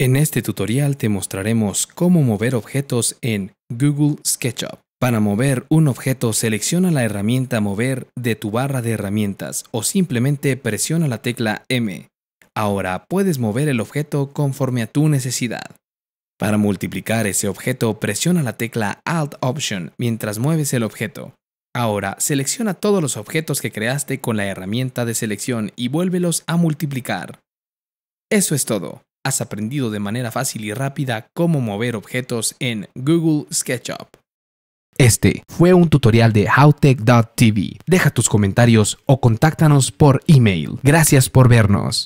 En este tutorial te mostraremos cómo mover objetos en Google SketchUp. Para mover un objeto selecciona la herramienta Mover de tu barra de herramientas o simplemente presiona la tecla M. Ahora puedes mover el objeto conforme a tu necesidad. Para multiplicar ese objeto presiona la tecla Alt Option mientras mueves el objeto. Ahora selecciona todos los objetos que creaste con la herramienta de selección y vuélvelos a multiplicar. Eso es todo has aprendido de manera fácil y rápida cómo mover objetos en Google SketchUp. Este fue un tutorial de howtech.tv. Deja tus comentarios o contáctanos por email. Gracias por vernos.